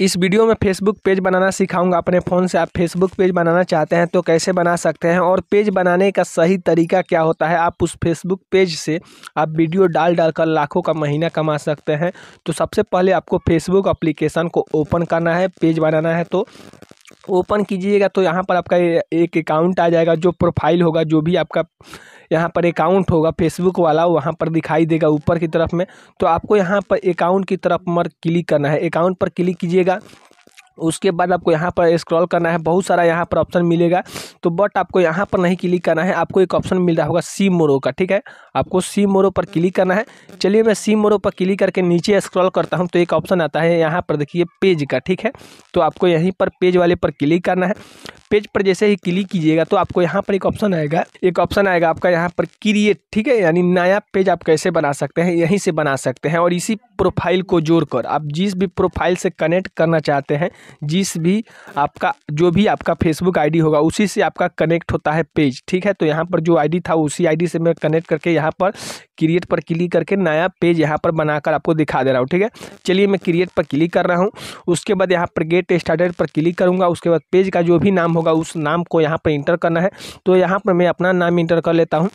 इस वीडियो में Facebook page बनाना सिखाऊंगा अपने फ़ोन से आप फेसबुक पेज बनाना चाहते हैं तो कैसे बना सकते हैं और पेज बनाने का सही तरीका क्या होता है आप उस फेसबुक पेज से आप वीडियो डाल डाल कर लाखों का महीना कमा सकते हैं तो सबसे पहले आपको फेसबुक अप्लीकेशन को ओपन करना है पेज बनाना है तो ओपन कीजिएगा तो यहाँ पर आपका एक अकाउंट आ जाएगा जो प्रोफाइल होगा जो भी आपका यहाँ पर अकाउंट होगा फेसबुक वाला वहाँ पर दिखाई देगा ऊपर की तरफ में तो आपको यहाँ पर एकाउंट की तरफ मर क्लिक करना है अकाउंट पर क्लिक कीजिएगा उसके बाद आपको यहाँ पर स्क्रॉल करना है बहुत सारा यहाँ पर ऑप्शन मिलेगा तो बट आपको यहाँ पर नहीं क्लिक करना है आपको एक ऑप्शन मिल रहा होगा सी मोरो का ठीक है आपको सी मोरो पर क्लिक करना है चलिए मैं सी मोरो पर क्लिक करके नीचे स्क्रॉल करता हूँ तो एक ऑप्शन आता है यहाँ पर देखिए पेज का ठीक है तो आपको यहीं पर पेज वाले पर क्लिक करना है पेज पर जैसे ही क्लिक कीजिएगा तो आपको यहाँ पर एक ऑप्शन आएगा एक ऑप्शन आएगा आपका यहाँ पर क्रिएट ठीक है यानी नया पेज आप कैसे बना सकते हैं यहीं से बना सकते हैं और इसी प्रोफाइल को जोड़कर आप जिस भी प्रोफाइल से कनेक्ट करना चाहते हैं जिस भी आपका जो भी आपका फेसबुक आई होगा उसी से आपका कनेक्ट होता है पेज ठीक है तो यहाँ पर जो आई था उसी आई से मैं कनेक्ट करके यहाँ पर क्रिएट पर क्लिक करके नया पेज यहाँ पर बनाकर आपको दिखा दे रहा हूँ ठीक है चलिए मैं क्रिएट पर क्लिक कर रहा हूँ उसके बाद यहाँ पर गेट स्टार्टेड पर क्लिक करूँगा उसके बाद पेज का जो भी नाम होगा होगा उस नाम को यहाँ पर इंटर करना है तो यहाँ पर मैं अपना नाम इंटर कर लेता हूँ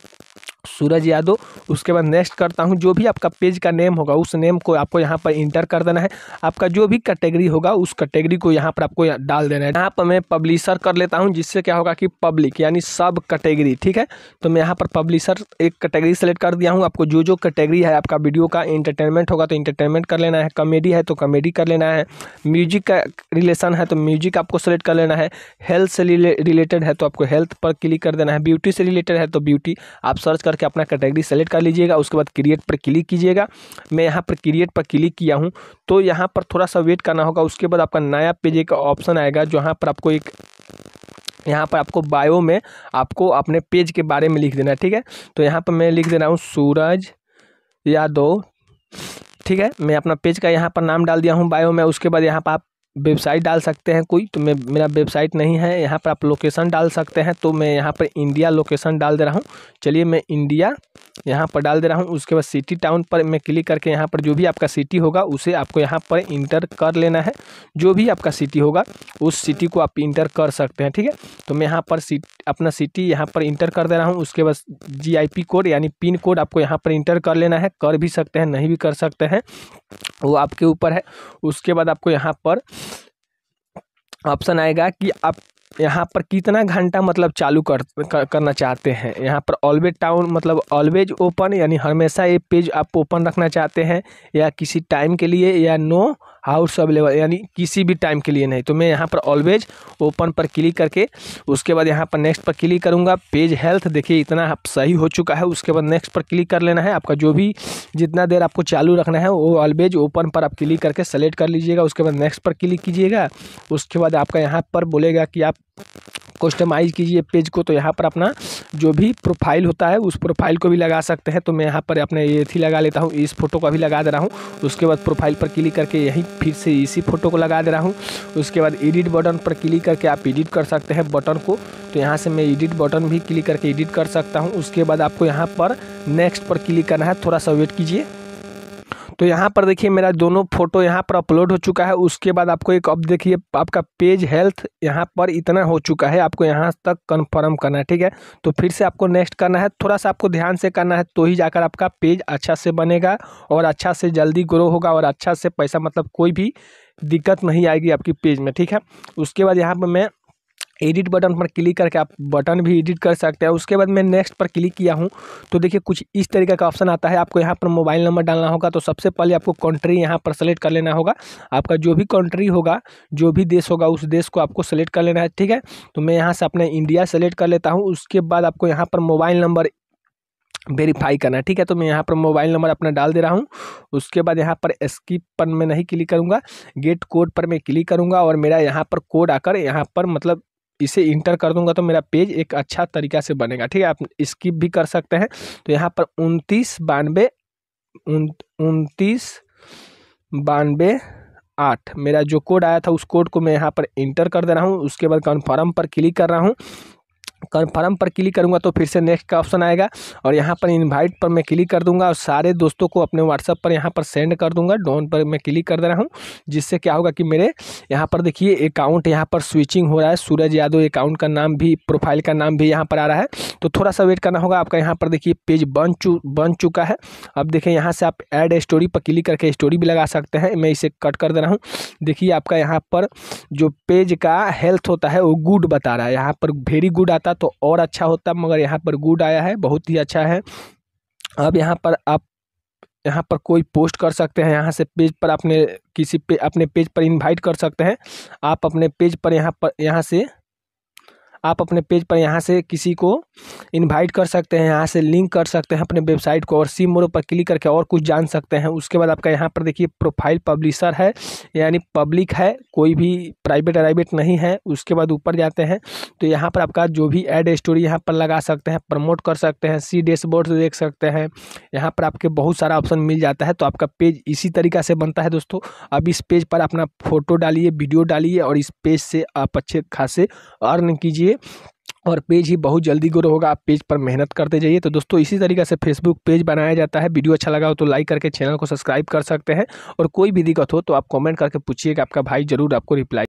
सूरज यादव उसके बाद नेक्स्ट करता हूँ जो भी आपका पेज का नेम होगा उस नेम को आपको यहाँ पर इंटर कर देना है आपका जो भी कैटेगरी होगा उस कैटेगरी को यहाँ पर आपको डाल देना है यहाँ पर मैं पब्लिशर कर लेता हूँ जिससे क्या होगा कि पब्लिक यानी सब कैटेगरी ठीक है तो मैं यहाँ पर पब्लिशर एक कैटेगरी सेलेक्ट कर दिया हूँ आपको जो जो कैटेगरी है आपका वीडियो का इंटरटेनमेंट होगा तो इंटरटेनमेंट कर लेना है कॉमेडी है तो कॉमेडी कर लेना है म्यूजिक का रिलेशन है तो म्यूजिक आपको सेलेक्ट कर लेना है हेल्थ से रिलेटेड है तो आपको हेल्थ पर क्लिक कर देना है ब्यूटी से रिलेटेड है तो ब्यूटी आप सर्च करके अपना कैटेगरी सेलेक्ट कर लीजिएगा उसके बाद क्रिएट पर क्लिक कीजिएगा मैं यहाँ पर क्रिएट पर क्लिक किया हूँ तो यहाँ पर थोड़ा सा वेट करना होगा उसके बाद आपका नया पेज एक ऑप्शन आएगा जहाँ पर आपको एक यहाँ पर आपको बायो में आपको अपने पेज के बारे में लिख देना है ठीक है तो यहाँ पर मैं लिख दे रहा हूँ सूरज यादव ठीक है मैं अपना पेज का यहाँ पर नाम डाल दिया हूँ बायो में उसके बाद यहाँ पर आप वेबसाइट डाल सकते हैं कोई तो मैं मेरा वेबसाइट नहीं है यहाँ पर आप लोकेशन डाल सकते हैं तो मैं यहाँ पर इंडिया लोकेशन डाल दे रहा हूँ चलिए मैं इंडिया यहाँ पर डाल दे रहा हूँ उसके बाद सिटी टाउन पर मैं क्लिक करके यहाँ पर जो भी आपका सिटी होगा उसे आपको यहाँ पर इंटर कर लेना है जो भी आपका सिटी होगा उस सिटी को आप इंटर कर सकते हैं ठीक है तो मैं यहाँ पर सिट अपना सिटी यहाँ पर इंटर कर दे रहा हूँ उसके बाद जी कोड यानी पिन कोड आपको यहाँ पर इंटर कर लेना है कर भी सकते हैं नहीं भी कर सकते हैं वो आपके ऊपर है उसके बाद आपको यहाँ पर ऑप्शन आएगा कि आप यहाँ पर कितना घंटा मतलब चालू कर, कर करना चाहते हैं यहाँ पर ऑलवेज टाउन मतलब ऑलवेज ओपन यानी हमेशा ये पेज आप ओपन रखना चाहते हैं या किसी टाइम के लिए या नो हाउस अवेलेबल यानी किसी भी टाइम के लिए नहीं तो मैं यहाँ पर ऑलवेज ओपन पर क्लिक करके उसके बाद यहाँ पर नेक्स्ट पर क्लिक करूँगा पेज हेल्थ देखिए इतना सही हो चुका है उसके बाद नेक्स्ट पर क्लिक कर लेना है आपका जो भी जितना देर आपको चालू रखना है वो ऑलवेज ओपन पर आप क्लिक करके सेलेक्ट कर लीजिएगा उसके बाद नेक्स्ट पर क्लिक कीजिएगा उसके बाद आपका यहाँ पर बोलेगा कि आप कस्टमाइज़ कीजिए पेज को तो यहाँ पर अपना जो भी प्रोफाइल होता है उस प्रोफाइल को भी लगा सकते हैं तो मैं यहाँ पर अपने ये थी लगा लेता हूँ इस फोटो का भी लगा दे रहा हूँ उसके बाद प्रोफाइल पर क्लिक करके यहीं फिर से इसी फोटो को लगा दे रहा हूँ उसके बाद एडिट बटन पर क्लिक करके आप एडिट कर सकते हैं बटन को तो यहाँ से मैं एडिट बटन भी क्लिक करके एडिट कर सकता हूँ उसके बाद आपको यहाँ पर नेक्स्ट पर क्लिक करना है थोड़ा सा वेट कीजिए तो यहाँ पर देखिए मेरा दोनों फोटो यहाँ पर अपलोड हो चुका है उसके बाद आपको एक अब देखिए आपका पेज हेल्थ यहाँ पर इतना हो चुका है आपको यहाँ तक कन्फर्म करना है ठीक है तो फिर से आपको नेक्स्ट करना है थोड़ा सा आपको ध्यान से करना है तो ही जाकर आपका पेज अच्छा से बनेगा और अच्छा से जल्दी ग्रो होगा और अच्छा से पैसा मतलब कोई भी दिक्कत नहीं आएगी आपकी पेज में ठीक है उसके बाद यहाँ पर मैं एडिट बटन पर क्लिक करके आप बटन भी एडिट कर सकते हैं उसके बाद मैं नेक्स्ट पर क्लिक किया हूँ तो देखिए कुछ इस तरीके का ऑप्शन आता है आपको यहाँ पर मोबाइल नंबर डालना होगा तो सबसे पहले आपको कंट्री यहाँ पर सेलेक्ट कर लेना होगा आपका जो भी कंट्री होगा जो भी देश होगा उस देश को आपको सेलेक्ट कर लेना है ठीक है तो मैं यहाँ से अपने इंडिया सेलेक्ट कर लेता हूँ उसके बाद आपको यहाँ पर मोबाइल नंबर वेरीफाई करना है ठीक है तो मैं यहाँ पर मोबाइल नंबर अपना डाल दे रहा हूँ उसके बाद यहाँ पर स्किप पर मैं नहीं क्लिक करूँगा गेट कोड पर मैं क्लिक करूँगा और मेरा यहाँ पर कोड आकर यहाँ पर मतलब इसे इंटर कर दूंगा तो मेरा पेज एक अच्छा तरीका से बनेगा ठीक है आप स्किप भी कर सकते हैं तो यहाँ पर उनतीस बानवे उनतीस बानवे आठ मेरा जो कोड आया था उस कोड को मैं यहाँ पर इंटर कर दे रहा हूँ उसके बाद कन्फर्म पर क्लिक कर रहा हूँ कन्फर्म पर क्लिक करूँगा तो फिर से नेक्स्ट का ऑप्शन आएगा और यहाँ पर इनवाइट पर मैं क्लिक कर दूंगा और सारे दोस्तों को अपने व्हाट्सअप पर यहाँ पर सेंड कर दूंगा डॉन पर मैं क्लिक कर दे रहा हूँ जिससे क्या होगा कि मेरे यहाँ पर देखिए अकाउंट यहाँ पर स्विचिंग हो रहा है सूरज यादव अकाउंट का नाम भी प्रोफाइल का नाम भी यहाँ पर आ रहा है तो थोड़ा सा वेट करना होगा आपका यहाँ पर देखिए पेज बन चु बन चुका है अब देखें यहाँ से आप एड स्टोरी पर क्लिक करके स्टोरी भी लगा सकते हैं मैं इसे कट कर दे रहा हूँ देखिए आपका यहाँ पर जो पेज का हेल्थ होता है वो गुड बता रहा है यहाँ पर वेरी गुड आता होता तो और अच्छा होता मगर यहाँ पर गुड आया है बहुत ही अच्छा है अब यहाँ पर आप यहाँ पर कोई पोस्ट कर सकते हैं यहाँ से पेज पर अपने किसी पे अपने पेज पर इनवाइट कर सकते हैं आप अपने पेज पर यहाँ पर यहाँ से आप अपने पेज पर यहाँ से किसी को इनवाइट कर सकते हैं यहाँ से लिंक कर सकते हैं अपने वेबसाइट को और सी मोड पर क्लिक करके और कुछ जान सकते हैं उसके बाद आपका यहाँ पर देखिए प्रोफाइल पब्लिशर है यानी पब्लिक है कोई भी प्राइवेट अराइवेट नहीं है उसके बाद ऊपर जाते हैं तो यहाँ पर आपका जो भी एड स्टोरी यहाँ पर लगा सकते हैं प्रमोट कर सकते हैं सी डैशबोर्ड देख सकते हैं यहाँ पर आपके बहुत सारा ऑप्शन मिल जाता है तो आपका पेज इसी तरीका से बनता है दोस्तों अब इस पेज पर अपना फ़ोटो डालिए वीडियो डालिए और इस पेज से आप अच्छे खासे अर्न कीजिए जाइए और पेज ही बहुत जल्दी ग्रो होगा आप पेज पर मेहनत करते जाइए तो दोस्तों इसी तरीके से फेसबुक पेज बनाया जाता है वीडियो अच्छा लगा हो तो लाइक करके चैनल को सब्सक्राइब कर सकते हैं और कोई भी दिक्कत हो तो आप कमेंट करके पूछिएगा आपका भाई जरूर आपको रिप्लाई